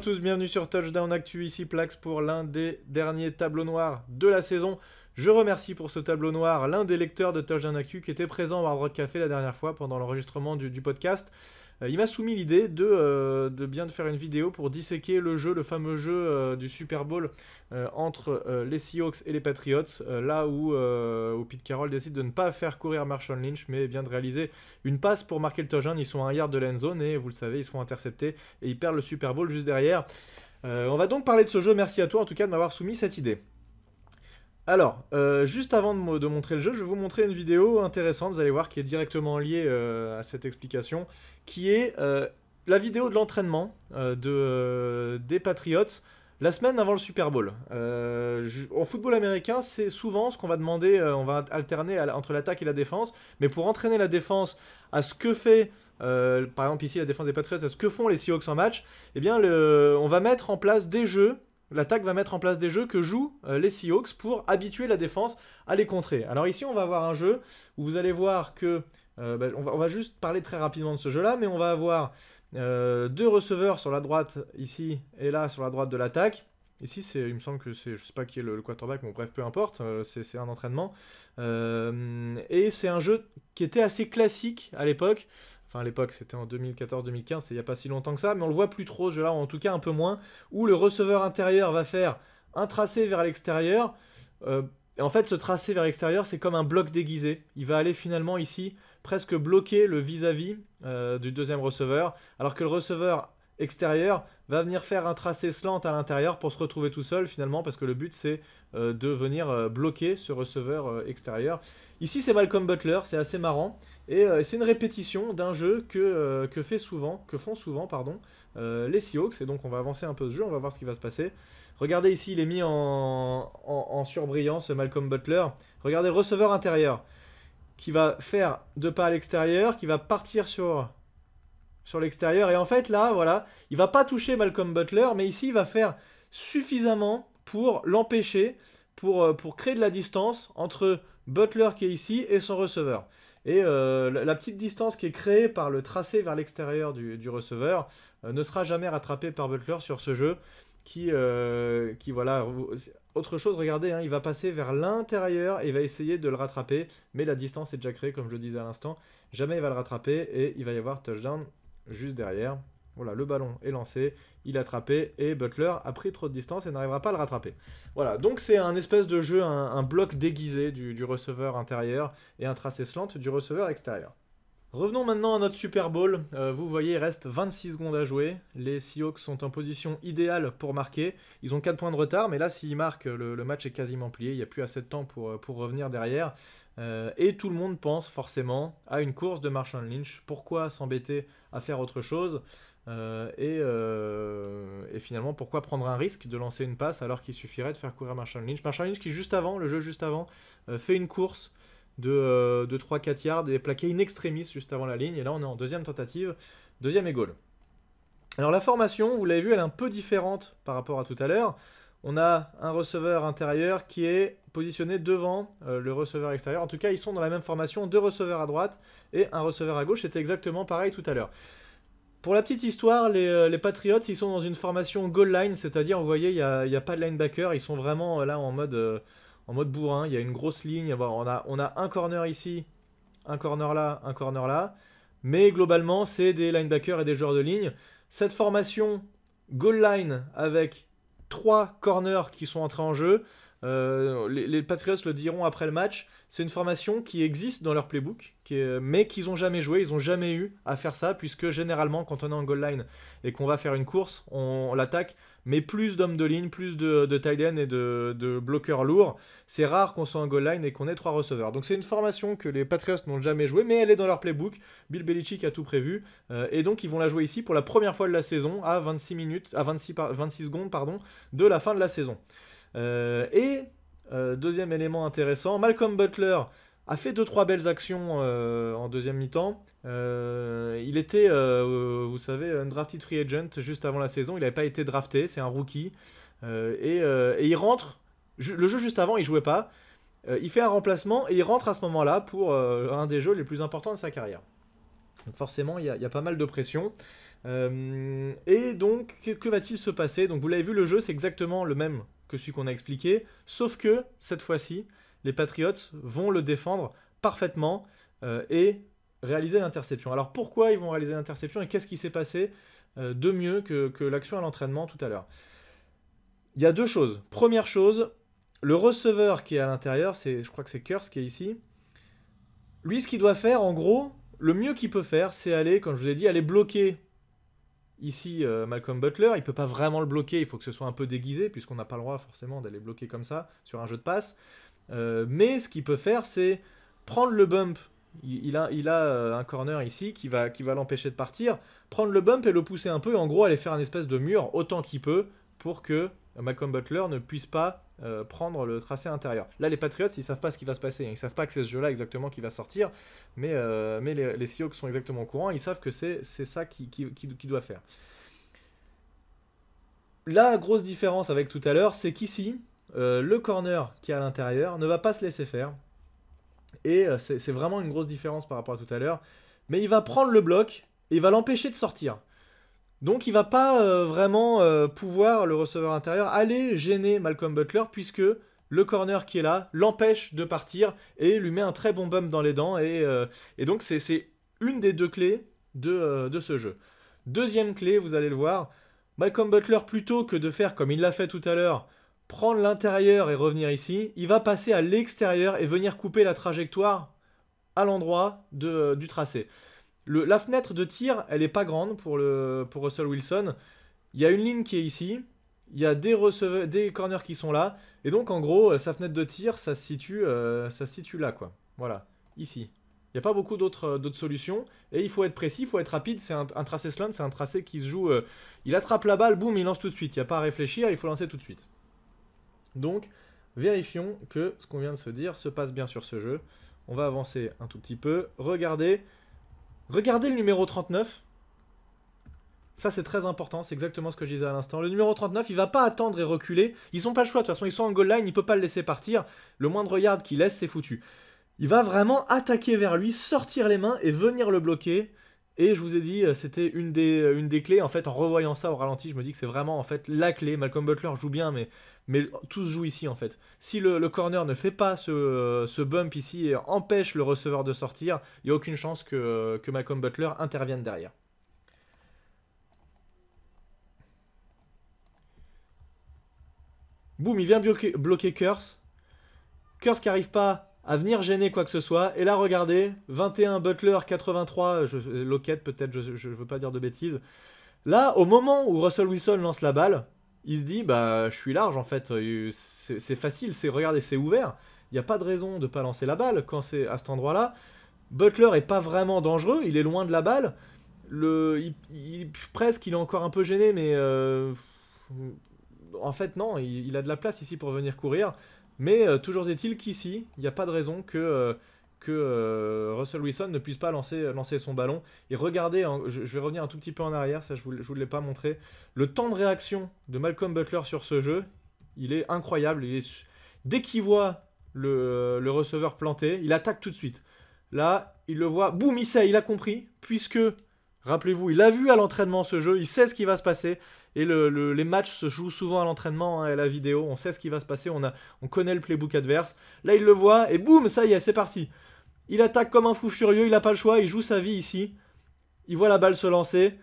tous, bienvenue sur Touchdown Actu, ici Plax pour l'un des derniers tableaux noirs de la saison. Je remercie pour ce tableau noir l'un des lecteurs de Touchdown AQ qui était présent au Hard Rock Café la dernière fois pendant l'enregistrement du, podcast. Euh, il m'a soumis l'idée euh, de, bien de faire une vidéo pour disséquer le jeu, le fameux jeu euh, du Super Bowl entre les Seahawks et les Patriots, là où, Pete Carroll décide de ne pas faire courir Marshall Lynch, mais bien de réaliser une passe pour marquer le touchdown. Ils sont à un yard de l'end zone et vous le savez, ils se font intercepter et ils perdent le Super Bowl juste derrière. on va donc parler de ce jeu. Merci à toi en tout cas de m'avoir soumis cette idée. Alors, euh, juste avant de, montrer le jeu, je vais vous montrer une vidéo intéressante, vous allez voir, qui est directement liée euh, à cette explication, qui est euh, la vidéo de l'entraînement de, des Patriots la semaine avant le Super Bowl. en football américain, c'est souvent ce qu'on va demander, on va alterner entre l'attaque et la défense, mais pour entraîner la défense à ce que fait, par exemple ici la défense des Patriots, à ce que font les Seahawks en match, eh bien le, on va mettre en place des jeux L'attaque va mettre en place des jeux que jouent euh, les Seahawks pour habituer la défense à les contrer. Alors ici, on va avoir un jeu où vous allez voir que... Euh, ben, on, va, juste parler très rapidement de ce jeu-là, mais on va avoir euh, deux receveurs sur la droite ici et là sur la droite de l'attaque. Ici, il me semble que c'est, je sais pas qui est le, quarterback, mais bref, peu importe, euh, c'est, un entraînement. Euh, et c'est un jeu qui était assez classique à l'époque. Enfin, à l'époque, c'était en 2014-2015, c'est il n'y a pas si longtemps que ça, mais on le voit plus trop, ce jeu-là, en tout cas un peu moins, où le receveur intérieur va faire un tracé vers l'extérieur. Euh, et en fait, ce tracé vers l'extérieur, c'est comme un bloc déguisé. Il va aller finalement ici presque bloquer le vis à -vis, du deuxième receveur, alors que le receveur extérieur va venir faire un tracé slant à l'intérieur pour se retrouver tout seul finalement, parce que le but c'est euh, de venir euh, bloquer ce receveur euh, extérieur. Ici c'est Malcolm Butler, c'est assez marrant, et c'est une répétition d'un jeu que, fait souvent, que font souvent pardon, les Seahawks, et donc on va avancer un peu ce jeu, on va voir ce qui va se passer. Regardez ici, il est mis en, en, surbrillant ce Malcolm Butler. Regardez, receveur intérieur, qui va faire deux pas à l'extérieur, qui va partir sur sur l'extérieur. Et en fait, là, voilà, il va pas toucher Malcolm Butler, mais ici, il va faire suffisamment pour l'empêcher, pour, euh, pour créer de la distance entre Butler qui est ici et son receveur. Et euh, la petite distance qui est créée par le tracé vers l'extérieur du, receveur euh, ne sera jamais rattrapée par Butler sur ce jeu qui, qui voilà, autre chose, regardez, hein, il va passer vers l'intérieur et il va essayer de le rattraper, mais la distance est déjà créée, comme je le disais à l'instant, jamais il va le rattraper et il va y avoir touchdown juste derrière. Voilà, le ballon est lancé, il a attrapé et Butler a pris trop de distance et n'arrivera pas à le rattraper. Voilà, donc c'est un espèce de jeu, un, bloc déguisé du, receveur intérieur et un tracé slant du receveur extérieur. Revenons maintenant à notre Super Bowl. Euh, vous voyez, il reste 26 secondes à jouer. Les Seahawks sont en position idéale pour marquer. Ils ont 4 points de retard, mais là, s'ils marquent, le, le match est quasiment plié. Il n'y a plus assez de temps pour, pour revenir derrière. Euh, et tout le monde pense forcément à une course de Marshall Lynch. Pourquoi s'embêter à faire autre chose euh, euh, et, finalement, pourquoi prendre un risque de lancer une passe alors qu'il suffirait de faire courir Marshall Lynch Marshall Lynch qui, juste avant, le jeu juste avant, fait une course de, 3-4 yards et plaqué in extremis juste avant la ligne. Et là, on est en deuxième tentative, deuxième égal. Alors la formation, vous l'avez vu, elle est un peu différente par rapport à tout à l'heure on a un receveur intérieur qui est positionné devant euh, le receveur extérieur. En tout cas, ils sont dans la même formation, deux receveurs à droite et un receveur à gauche. C'était exactement pareil tout à l'heure. Pour la petite histoire, les, euh, Patriots, ils sont dans une formation goal line, c'est-à-dire, vous voyez, il n'y a, pas de linebacker, ils sont vraiment euh, là en mode, en mode bourrin, il y a une grosse ligne, on a, on a un corner ici, un corner là, un corner là, mais globalement, c'est des linebackers et des joueurs de ligne. Cette formation goal line avec trois corners qui sont entrés en jeu. Euh, les, les, Patriots le diront après le match. C'est une formation qui existe dans leur playbook, mais qu'ils n'ont jamais joué, ils n'ont jamais eu à faire ça, puisque généralement, quand on est en goal line et qu'on va faire une course, on, l'attaque, mais plus d'hommes de ligne, plus de, de tight end et de, bloqueurs lourds. C'est rare qu'on soit en goal line et qu'on ait trois receveurs. Donc c'est une formation que les Patriots n'ont jamais jouée, mais elle est dans leur playbook. Bill Belichick a tout prévu, euh, et donc ils vont la jouer ici pour la première fois de la saison, à 26 minutes, à 26, secondes, pardon, de la fin de la saison. Euh, et euh, deuxième élément intéressant, Malcolm Butler a fait deux trois belles actions euh, en deuxième mi-temps. Euh, il était, euh, vous savez, undrafted free agent juste avant la saison. Il n'avait pas été drafté, c'est un rookie. Et, il rentre. Le jeu juste avant, il jouait pas. il fait un remplacement et il rentre à ce moment-là pour un des jeux les plus importants de sa carrière. Donc forcément, il y, a pas mal de pression. et donc, que va-t-il se passer Donc, vous l'avez vu, le jeu, c'est exactement le même que celui qu'on a expliqué, sauf que cette fois-ci, les Patriots vont le défendre parfaitement euh, et réaliser l'interception. Alors pourquoi ils vont réaliser l'interception et qu'est-ce qui s'est passé euh, de mieux que, que l'action à l'entraînement tout à l'heure Il y a deux choses. Première chose, le receveur qui est à l'intérieur, c'est, je crois que c'est Kers qui est ici. Lui, ce qu'il doit faire, en gros, le mieux qu'il peut faire, c'est aller, comme je vous ai dit, aller bloquer ici euh, Malcolm Butler. Il ne peut pas vraiment le bloquer, il faut que ce soit un peu déguisé, puisqu'on n'a pas le droit forcément d'aller bloquer comme ça sur un jeu de passe. Euh, mais ce qu'il peut faire, c'est prendre le bump. Il, a, il a euh, un corner ici qui va, qui va l'empêcher de partir. Prendre le bump et le pousser un peu. Et en gros, aller faire un espèce de mur autant qu'il peut pour que Malcolm Butler ne puisse pas euh, prendre le tracé intérieur. Là, les Patriots, ils savent pas ce qui va se passer. Ils savent pas que c'est ce jeu-là exactement qui va sortir. Mais, mais les, les, Seahawks sont exactement au courant. Ils savent que c'est ça qu'il qui, doit faire. La grosse différence avec tout à l'heure, c'est qu'ici, euh, le corner qui est à l'intérieur ne va pas se laisser faire. Et euh, c'est vraiment une grosse différence par rapport à tout à l'heure. Mais il va prendre le bloc et il va l'empêcher de sortir. Donc il va pas euh, vraiment pouvoir, le receveur intérieur, aller gêner Malcolm Butler puisque le corner qui est là l'empêche de partir et lui met un très bon bump dans les dents. Et, donc c'est une des deux clés de ce jeu. Deuxième clé, vous allez le voir, Malcolm Butler, plutôt que de faire comme il l'a fait tout à l'heure, prendre l'intérieur et revenir ici, il va passer à l'extérieur et venir couper la trajectoire à l'endroit euh, du tracé. la fenêtre de tir, elle n'est pas grande pour, le, pour Russell Wilson. Il y a une ligne qui est ici, il y a des, des corners qui sont là, et donc en gros, euh, sa fenêtre de tir, ça se situe, euh, ça situe là, quoi. Voilà, ici. Il n'y a pas beaucoup d'autres solutions, et il faut être précis, il faut être rapide, c'est un, tracé slant, c'est un tracé qui se joue... il attrape la balle, boum, il lance tout de suite, il n'y a pas à réfléchir, il faut lancer tout de suite. Donc, vérifions que ce qu'on vient de se dire se passe bien sur ce jeu. On va avancer un tout petit peu. Regardez. Regardez le numéro 39. Ça, c'est très important. C'est exactement ce que je disais à l'instant. Le numéro 39, il va pas attendre et reculer. Ils n'ont pas le choix. De toute façon, ils sont en goal line. Il peut pas le laisser partir. Le moindre yard qu'il laisse, c'est foutu. Il va vraiment attaquer vers lui, sortir les mains et venir le bloquer. Et je vous ai dit, euh, c'était une des, euh, une des clés. En fait, en revoyant ça au ralenti, je me dis que c'est vraiment en fait la clé. Malcolm Butler joue bien, mais, mais tout se joue ici en fait. Si le, corner ne fait pas euh, ce, bump ici et empêche le receveur de sortir, il n'y a aucune chance que, que Malcolm Butler intervienne derrière. Boum, il vient bloquer, bloquer Curse. Curse qui n'arrive pas à venir gêner quoi que ce soit. Et là, regardez, 21 Butler, 83 je, euh, Lockett peut-être, je ne veux pas dire de bêtises. Là, au moment où Russell Wilson lance la balle, il se dit, bah, je suis large en fait, euh, c'est facile, c'est regardez, c'est ouvert. Il n'y a pas de raison de ne pas lancer la balle quand c'est à cet endroit-là. Butler est pas vraiment dangereux, il est loin de la balle. Le, il, presque, il est encore un peu gêné, mais euh, en fait, non, il, a de la place ici pour venir courir. Mais euh, toujours est-il qu'ici, il n'y a pas de raison que, euh, euh, Russell Wilson ne puisse pas lancer, son ballon. Et regardez, hein, je, vais revenir un tout petit peu en arrière, ça je ne vous, l'ai pas montré. Le temps de réaction de Malcolm Butler sur ce jeu, il est incroyable. Il est, dès qu'il voit le, receveur planté, il attaque tout de suite. Là, il le voit, boum, il sait, il a compris, puisque, rappelez-vous, il a vu à l'entraînement ce jeu, il sait ce qui va se passer, et les matchs se jouent souvent à l'entraînement hein, et à la vidéo. On sait ce qui va se passer, on, connaît le playbook adverse. Là, il le voit et boum, ça y est, c'est parti. Il attaque comme un fou furieux, il n'a pas le choix, il joue sa vie ici. Il voit la balle se lancer.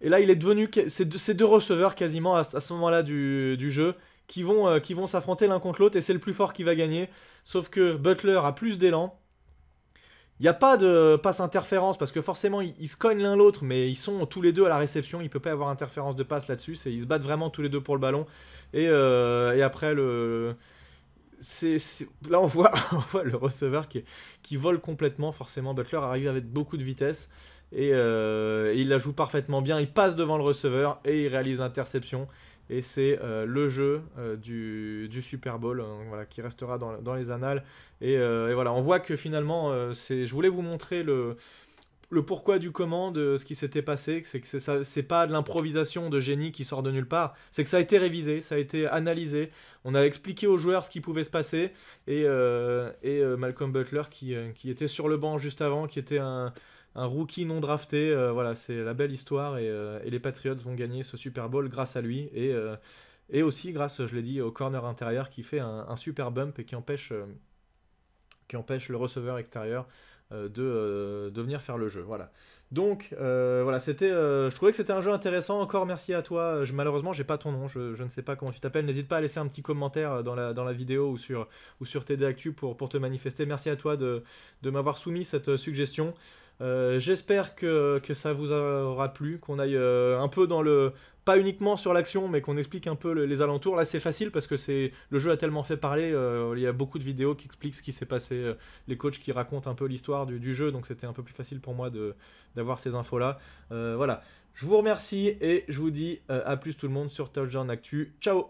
Et là, il est devenu ces deux, receveurs quasiment à, ce moment-là du, jeu qui vont, euh, qui vont s'affronter l'un contre l'autre et c'est le plus fort qui va gagner. Sauf que Butler a plus d'élan, il n'y a pas de passe interférence parce que forcément ils, se cognent l'un l'autre mais ils sont tous les deux à la réception, il ne peut pas y avoir interférence de passe là-dessus, ils se battent vraiment tous les deux pour le ballon et, euh, après le là on voit, le receveur qui, qui vole complètement forcément Butler arrive avec beaucoup de vitesse et, euh, et, il la joue parfaitement bien, il passe devant le receveur et il réalise l'interception et c'est euh, le jeu euh, du, Super Bowl hein, voilà, qui restera dans, les annales. Euh, et, voilà, on voit que finalement, je voulais vous montrer le, le pourquoi du comment de ce qui s'était passé, c'est que c'est, pas de l'improvisation de génie qui sort de nulle part, c'est que ça a été révisé, ça a été analysé, on a expliqué aux joueurs ce qui pouvait se passer, et, et Malcolm Butler qui était sur le banc juste avant, qui était un un rookie non drafté. Euh, voilà, c'est la belle histoire euh, et, les Patriots vont gagner ce Super Bowl grâce à lui et, euh, aussi grâce, je l'ai dit, au corner intérieur qui fait un, super bump et qui empêche, qui empêche le receveur extérieur de, de venir faire le jeu. Voilà. Donc euh, voilà, c'était, euh, je trouvais que c'était un jeu intéressant. Encore merci à toi. Je, malheureusement, j'ai pas ton nom. Je, ne sais pas comment tu t'appelles. N'hésite pas à laisser un petit commentaire euh, dans la, dans la vidéo ou sur, ou sur TD Actu pour, pour te manifester. Merci à toi de, de m'avoir soumis cette suggestion. j'espère que, que, ça vous aura plu, qu'on aille un peu dans le... Pas uniquement sur l'action, mais qu'on explique un peu les alentours. Là, c'est facile parce que c'est le jeu a tellement fait parler. il y a beaucoup de vidéos qui expliquent ce qui s'est passé, les coachs qui racontent un peu l'histoire du, jeu, donc c'était un peu plus facile pour moi de d'avoir ces infos-là. Euh, voilà. Je vous remercie et je vous dis euh, à plus tout le monde sur Touchdown Actu. Ciao